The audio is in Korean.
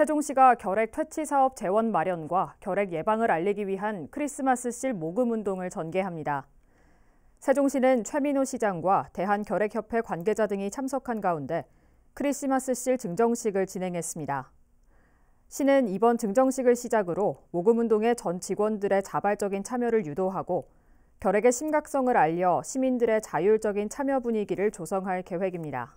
세종시가 결핵 퇴치 사업 재원 마련과 결핵 예방을 알리기 위한 크리스마스씰 모금 운동을 전개합니다. 세종시는 최민호 시장과 대한결핵협회 관계자 등이 참석한 가운데 크리스마스씰 증정식을 진행했습니다. 시는 이번 증정식을 시작으로 모금운동의 전 직원들의 자발적인 참여를 유도하고 결핵의 심각성을 알려 시민들의 자율적인 참여 분위기를 조성할 계획입니다.